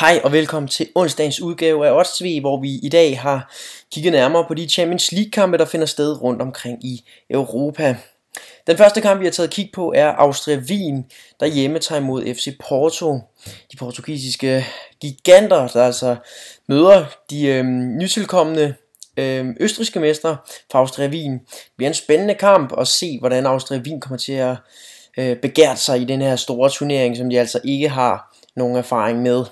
Hej og velkommen til onsdagens udgave af Odds hvor vi i dag har kigget nærmere på de Champions League-kampe, der finder sted rundt omkring i Europa. Den første kamp, vi har taget kig på, er Austria-Wien, der hjemme tager imod FC Porto. De portugisiske giganter, der altså møder de øh, nytilkommende øh, østriske mestre fra Austria-Wien. Det bliver en spændende kamp at se, hvordan Austria-Wien kommer til at øh, begære sig i den her store turnering, som de altså ikke har nogen erfaring med.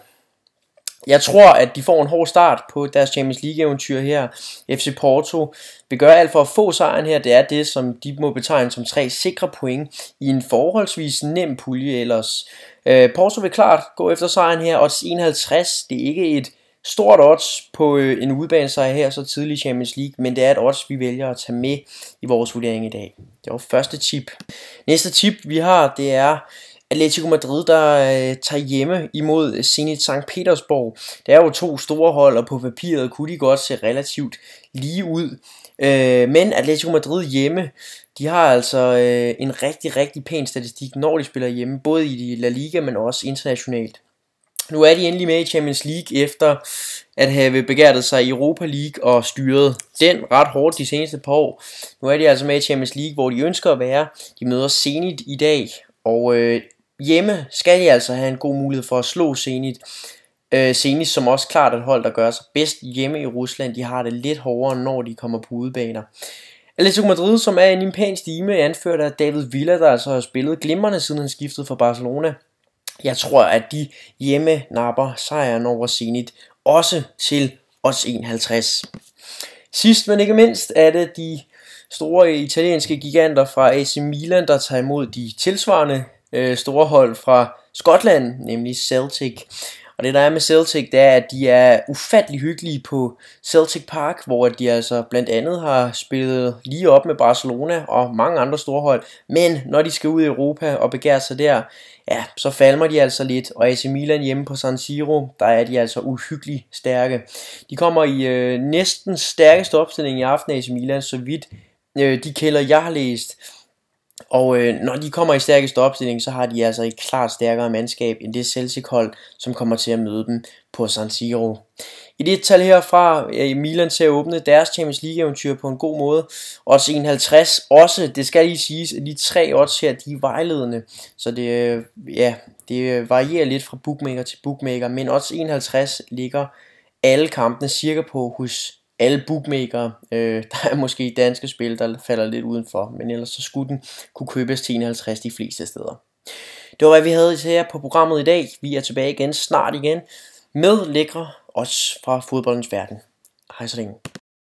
Jeg tror, at de får en hård start på deres Champions League-eventyr her. FC Porto vil gøre alt for at få sejren her. Det er det, som de må betegne som tre sikre point i en forholdsvis nem pulje ellers. Øh, Porto vil klart gå efter sejren her. Odds 51, det er ikke et stort odds på øh, en udbanesejr her så tidlig i Champions League, men det er et odds, vi vælger at tage med i vores vurdering i dag. Det var første tip. Næste tip, vi har, det er Atletico Madrid, der øh, tager hjemme imod øh, Zenit St. Petersborg. Der er jo to store hold, og på papiret kunne de godt se relativt lige ud. Øh, men Atletico Madrid hjemme, de har altså øh, en rigtig, rigtig pæn statistik, når de spiller hjemme, både i La Liga, men også internationalt. Nu er de endelig med i Champions League efter at have begærtet sig i Europa League og styret den ret hårdt de seneste par år. Nu er de altså med i Champions League, hvor de ønsker at være. De møder Zenit i dag, og øh, hjemme skal de altså have en god mulighed for at slå Zenit. Øh, Zenit, som også klart et hold, der gør sig bedst hjemme i Rusland, de har det lidt hårdere, når de kommer på udebaner. Atletico Madrid, som er en impansk stime, anført af David Villa, der altså har spillet glimrende, siden han skiftede fra Barcelona. Jeg tror, at de hjemme napper sejren over Zenit, også til os 51. Sidst men ikke mindst er det de store italienske giganter fra AC Milan, der tager imod de tilsvarende øh, store hold fra Skotland, nemlig Celtic. Og det der er med Celtic, det er, at de er ufattelig hyggelige på Celtic Park, hvor de altså blandt andet har spillet lige op med Barcelona og mange andre store hold. Men når de skal ud i Europa og begærer sig der, ja, så falmer de altså lidt. Og AC Milan hjemme på San Siro, der er de altså uhyggeligt stærke. De kommer i øh, næsten stærkeste opstilling i aften AC Milan, så vidt øh, de kælder jeg har læst. Og øh, når de kommer i stærkeste opstilling, så har de altså et klart stærkere mandskab end det Celtic-hold, som kommer til at møde dem på San Siro. I det tal herfra er Milan til at åbne deres Champions League-eventyr på en god måde. Odds 51 også, det skal lige siges, at de tre odds her, de er vejledende. Så det, øh, ja, det varierer lidt fra bookmaker til bookmaker, men odds 51 ligger alle kampene cirka på hos alle bookmaker. Øh, der er måske danske spil, der falder lidt udenfor, men ellers så skulle den kunne købes til 51 de fleste steder. Det var hvad vi havde her på programmet i dag. Vi er tilbage igen snart igen med lækre os fra fodboldens verden. Hej så længe.